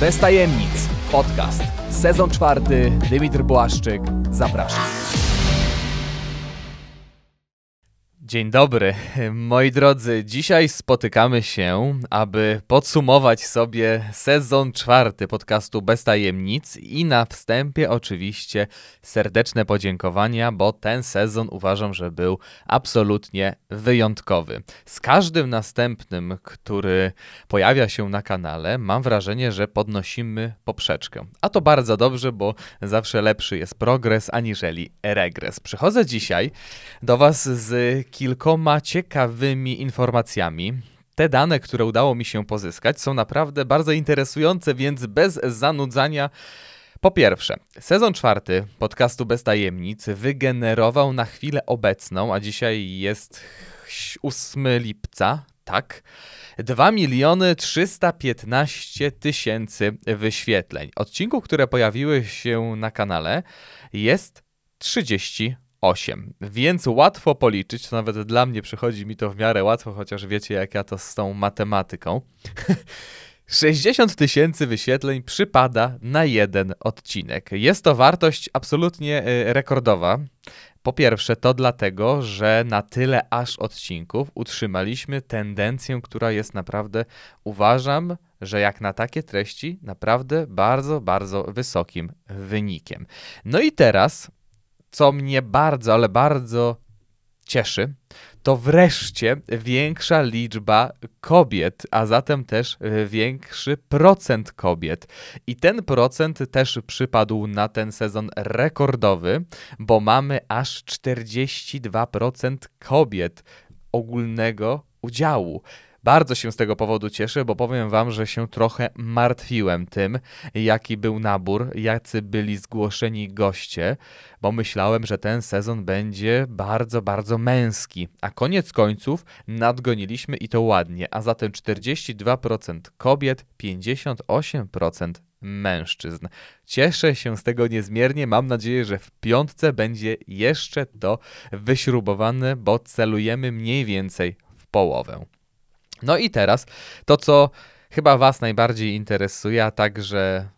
Bez tajemnic. Podcast. Sezon czwarty. Dymitr Błaszczyk. Zapraszam. Dzień dobry, moi drodzy. Dzisiaj spotykamy się, aby podsumować sobie sezon czwarty podcastu Bez Tajemnic i na wstępie oczywiście serdeczne podziękowania, bo ten sezon uważam, że był absolutnie wyjątkowy. Z każdym następnym, który pojawia się na kanale, mam wrażenie, że podnosimy poprzeczkę. A to bardzo dobrze, bo zawsze lepszy jest progres aniżeli regres. Przychodzę dzisiaj do Was z kilkoma ciekawymi informacjami. Te dane, które udało mi się pozyskać, są naprawdę bardzo interesujące, więc bez zanudzania. Po pierwsze, sezon czwarty podcastu Bez Tajemnic wygenerował na chwilę obecną, a dzisiaj jest 8 lipca, tak, 2 miliony 315 tysięcy wyświetleń. Odcinków, które pojawiły się na kanale jest 30 8. Więc łatwo policzyć, to nawet dla mnie przychodzi mi to w miarę łatwo, chociaż wiecie jak ja to z tą matematyką. 60 tysięcy wyświetleń przypada na jeden odcinek. Jest to wartość absolutnie y, rekordowa. Po pierwsze, to dlatego, że na tyle aż odcinków utrzymaliśmy tendencję, która jest naprawdę, uważam, że jak na takie treści, naprawdę bardzo, bardzo wysokim wynikiem. No i teraz co mnie bardzo, ale bardzo cieszy, to wreszcie większa liczba kobiet, a zatem też e, większy procent kobiet. I ten procent też przypadł na ten sezon rekordowy, bo mamy aż 42% kobiet ogólnego udziału. Bardzo się z tego powodu cieszę, bo powiem Wam, że się trochę martwiłem tym, jaki był nabór, jacy byli zgłoszeni goście, bo myślałem, że ten sezon będzie bardzo, bardzo męski. A koniec końców nadgoniliśmy i to ładnie, a zatem 42% kobiet, 58% mężczyzn. Cieszę się z tego niezmiernie. Mam nadzieję, że w piątce będzie jeszcze to wyśrubowane, bo celujemy mniej więcej w połowę. No i teraz to, co chyba Was najbardziej interesuje, a także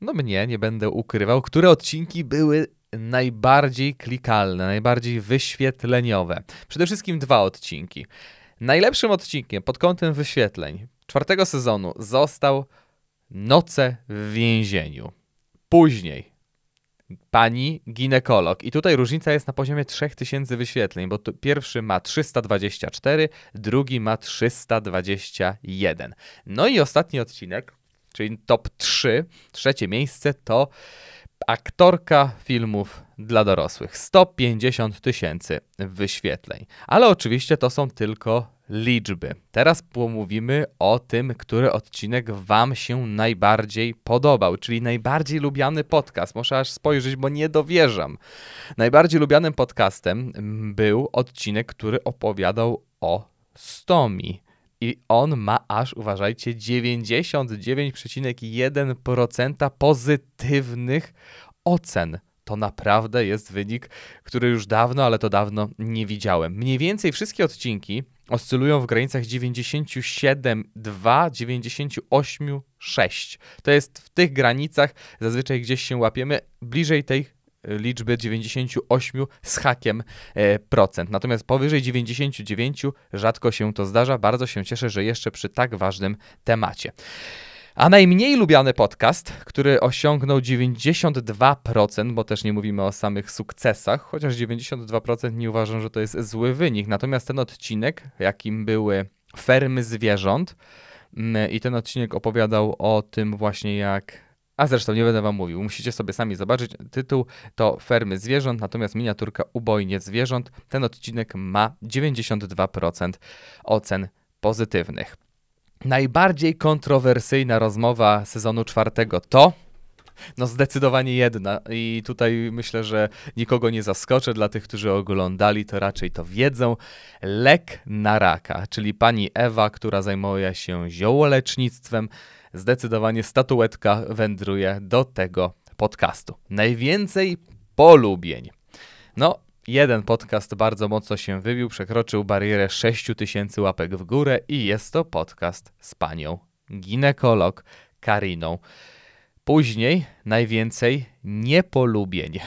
no mnie, nie będę ukrywał, które odcinki były najbardziej klikalne, najbardziej wyświetleniowe. Przede wszystkim dwa odcinki. Najlepszym odcinkiem pod kątem wyświetleń czwartego sezonu został Noce w więzieniu. Później pani ginekolog. I tutaj różnica jest na poziomie 3000 wyświetleń, bo pierwszy ma 324, drugi ma 321. No i ostatni odcinek, czyli top 3, trzecie miejsce to aktorka filmów dla dorosłych. 150 tysięcy wyświetleń. Ale oczywiście to są tylko liczby. Teraz pomówimy o tym, który odcinek Wam się najbardziej podobał, czyli najbardziej lubiany podcast. Muszę aż spojrzeć, bo nie dowierzam. Najbardziej lubianym podcastem mm, był odcinek, który opowiadał o Stomi. I on ma aż, uważajcie, 99,1% pozytywnych ocen to naprawdę jest wynik, który już dawno, ale to dawno nie widziałem. Mniej więcej wszystkie odcinki oscylują w granicach 97,2, 98,6. To jest w tych granicach zazwyczaj gdzieś się łapiemy, bliżej tej e, liczby 98 z hakiem e, procent. Natomiast powyżej 99 rzadko się to zdarza. Bardzo się cieszę, że jeszcze przy tak ważnym temacie. A najmniej lubiany podcast, który osiągnął 92%, bo też nie mówimy o samych sukcesach, chociaż 92% nie uważam, że to jest zły wynik. Natomiast ten odcinek, jakim były fermy zwierząt, mm, i ten odcinek opowiadał o tym właśnie jak. A zresztą nie będę wam mówił, musicie sobie sami zobaczyć. Tytuł to Fermy zwierząt, natomiast miniaturka Ubojnie zwierząt. Ten odcinek ma 92% ocen pozytywnych. Najbardziej kontrowersyjna rozmowa sezonu czwartego to. No, zdecydowanie jedna. I tutaj myślę, że nikogo nie zaskoczę. Dla tych, którzy oglądali, to raczej to wiedzą. Lek na raka, czyli pani Ewa, która zajmuje się ziołolecznictwem, zdecydowanie statuetka wędruje do tego podcastu. Najwięcej polubień. No, jeden podcast bardzo mocno się wybił, przekroczył barierę tysięcy łapek w górę i jest to podcast z panią ginekolog Kariną. Później najwięcej niepolubień,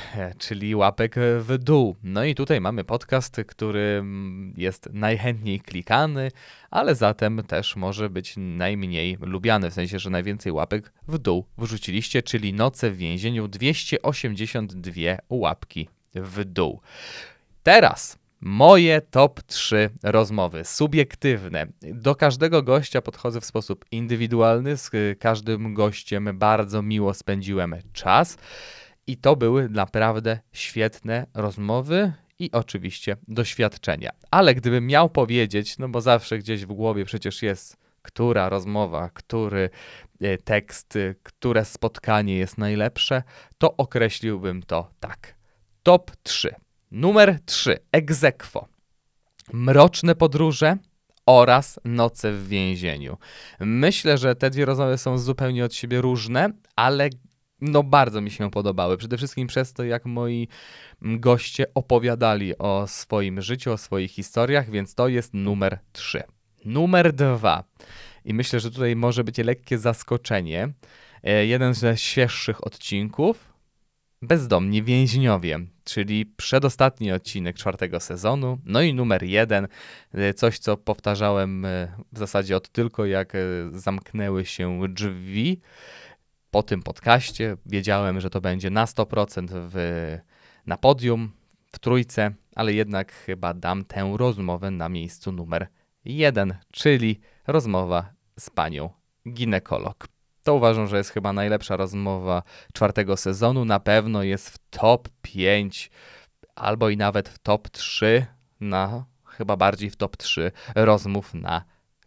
czyli łapek w dół. No i tutaj mamy podcast, który mm, jest najchętniej klikany, ale zatem też może być najmniej lubiany, w sensie, że najwięcej łapek w dół wrzuciliście, czyli Noce w więzieniu 282 łapki w dół. Teraz moje top 3 rozmowy subiektywne. Do każdego gościa podchodzę w sposób indywidualny, z każdym gościem bardzo miło spędziłem czas i to były naprawdę świetne rozmowy i oczywiście doświadczenia. Ale gdybym miał powiedzieć, no bo zawsze gdzieś w głowie przecież jest która rozmowa, który e, tekst, e, które spotkanie jest najlepsze, to określiłbym to tak. Top 3. Numer 3. Egzekwo. Mroczne podróże oraz Noce w więzieniu. Myślę, że te dwie rozmowy są zupełnie od siebie różne, ale no bardzo mi się podobały. Przede wszystkim przez to, jak moi mm, goście opowiadali o swoim życiu, o swoich historiach, więc to jest numer 3. Numer 2. I myślę, że tutaj może być lekkie zaskoczenie. E, jeden ze świeższych odcinków. Bezdomni więźniowie czyli przedostatni odcinek czwartego sezonu. No i numer jeden, e, coś co powtarzałem e, w zasadzie od tylko jak e, zamknęły się drzwi po tym podcaście. Wiedziałem, że to będzie na 100% w, na podium, w trójce, ale jednak chyba dam tę rozmowę na miejscu numer jeden, czyli rozmowa z panią ginekolog. To uważam, że jest chyba najlepsza rozmowa czwartego sezonu. Na pewno jest w top 5 albo i nawet w top 3 na chyba bardziej w top 3 rozmów na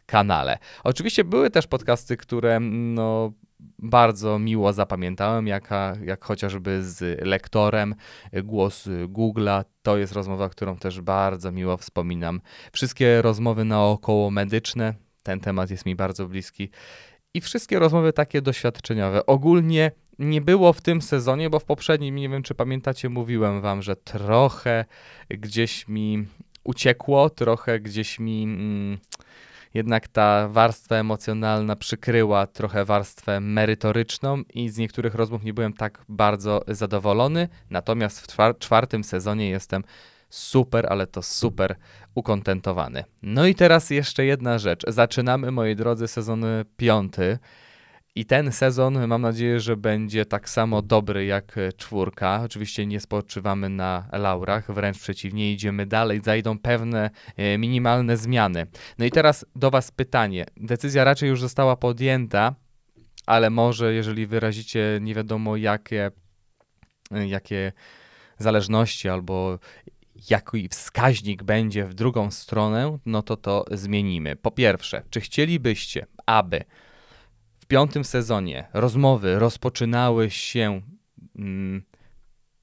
kanale. Oczywiście były też podcasty, które no, bardzo miło zapamiętałem, jaka, jak chociażby z lektorem głos Google'a. To jest rozmowa, którą też bardzo miło wspominam. Wszystkie rozmowy naokoło medyczne, ten temat jest mi bardzo bliski i wszystkie rozmowy takie doświadczeniowe. Ogólnie nie było w tym sezonie, bo w poprzednim, nie wiem czy pamiętacie, mówiłem wam, że trochę gdzieś mi uciekło, trochę gdzieś mi mm, jednak ta warstwa emocjonalna przykryła trochę warstwę merytoryczną i z niektórych rozmów nie byłem tak bardzo zadowolony. Natomiast w czwartym sezonie jestem super, ale to super ukontentowany. No i teraz jeszcze jedna rzecz. Zaczynamy, moi drodzy, sezon y, piąty. I ten sezon mam nadzieję, że będzie tak samo dobry jak y, czwórka. Oczywiście nie spoczywamy na laurach, wręcz przeciwnie, idziemy dalej, zajdą pewne y, minimalne zmiany. No i teraz do Was pytanie. Decyzja raczej już została podjęta, ale może jeżeli wyrazicie nie wiadomo jakie, jakie zależności albo jaki wskaźnik będzie w drugą stronę, no to to zmienimy. Po pierwsze, czy chcielibyście, aby w piątym sezonie rozmowy rozpoczynały się mm,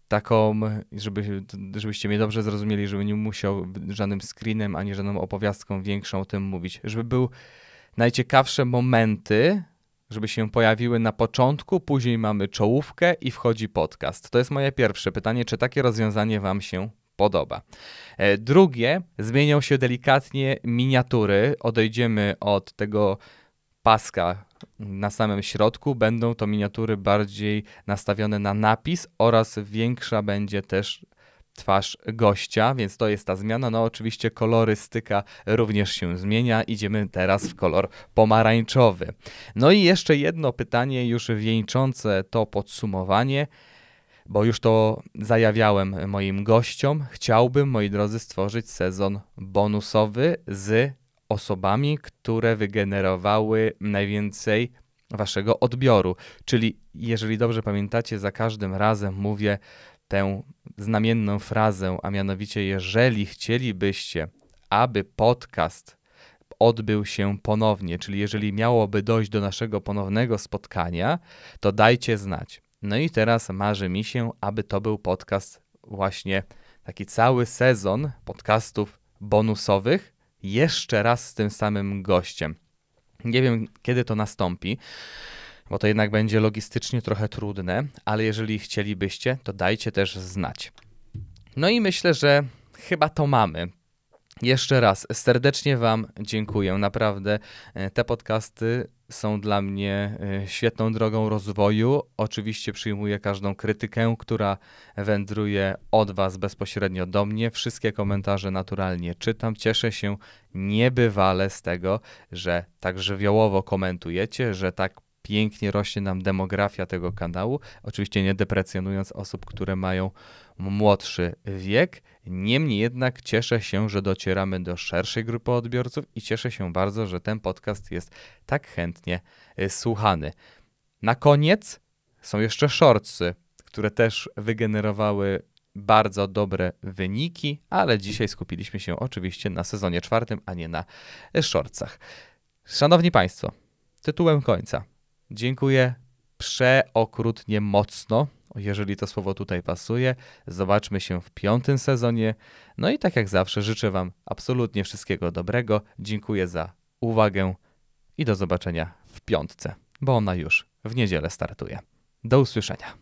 taką, żeby, żebyście mnie dobrze zrozumieli, żebym nie musiał żadnym screenem ani żadną opowiastką większą o tym mówić, żeby był najciekawsze momenty, żeby się pojawiły na początku, później mamy czołówkę i wchodzi podcast. To jest moje pierwsze pytanie, czy takie rozwiązanie Wam się podoba. E, drugie, zmienią się delikatnie miniatury. Odejdziemy od tego paska na samym środku. Będą to miniatury bardziej nastawione na napis oraz większa będzie też twarz gościa, więc to jest ta zmiana. No oczywiście kolorystyka również się zmienia. Idziemy teraz w kolor pomarańczowy. No i jeszcze jedno pytanie już wieńczące to podsumowanie bo już to zajawiałem moim gościom. Chciałbym, moi drodzy, stworzyć sezon bonusowy z osobami, które wygenerowały najwięcej waszego odbioru. Czyli, jeżeli dobrze pamiętacie, za każdym razem mówię tę znamienną frazę, a mianowicie, jeżeli chcielibyście, aby podcast odbył się ponownie, czyli jeżeli miałoby dojść do naszego ponownego spotkania, to dajcie znać. No i teraz marzy mi się, aby to był podcast właśnie taki cały sezon podcastów bonusowych, jeszcze raz z tym samym gościem. Nie wiem, kiedy to nastąpi, bo to jednak będzie logistycznie trochę trudne, ale jeżeli chcielibyście, to dajcie też znać. No i myślę, że chyba to mamy. Jeszcze raz serdecznie Wam dziękuję. Naprawdę e, te podcasty są dla mnie e, świetną drogą rozwoju. Oczywiście przyjmuję każdą krytykę, która wędruje od Was bezpośrednio do mnie. Wszystkie komentarze naturalnie czytam. Cieszę się niebywale z tego, że tak żywiołowo komentujecie, że tak pięknie rośnie nam demografia tego kanału, oczywiście nie deprecjonując osób, które mają młodszy wiek. Niemniej jednak cieszę się, że docieramy do szerszej grupy odbiorców i cieszę się bardzo, że ten podcast jest tak chętnie y, słuchany. Na koniec są jeszcze shortsy, które też wygenerowały bardzo dobre wyniki, ale dzisiaj skupiliśmy się oczywiście na sezonie czwartym, a nie na y, shortsach. Szanowni Państwo, tytułem końca Dziękuję przeokrutnie mocno, jeżeli to słowo tutaj pasuje. Zobaczmy się w piątym sezonie. No i tak jak zawsze życzę Wam absolutnie wszystkiego dobrego. Dziękuję za uwagę i do zobaczenia w piątce, bo ona już w niedzielę startuje. Do usłyszenia.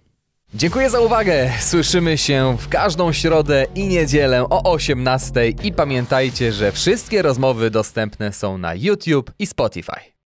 Dziękuję za uwagę. Słyszymy się w każdą środę i niedzielę o 18:00 i pamiętajcie, że wszystkie rozmowy dostępne są na YouTube i Spotify.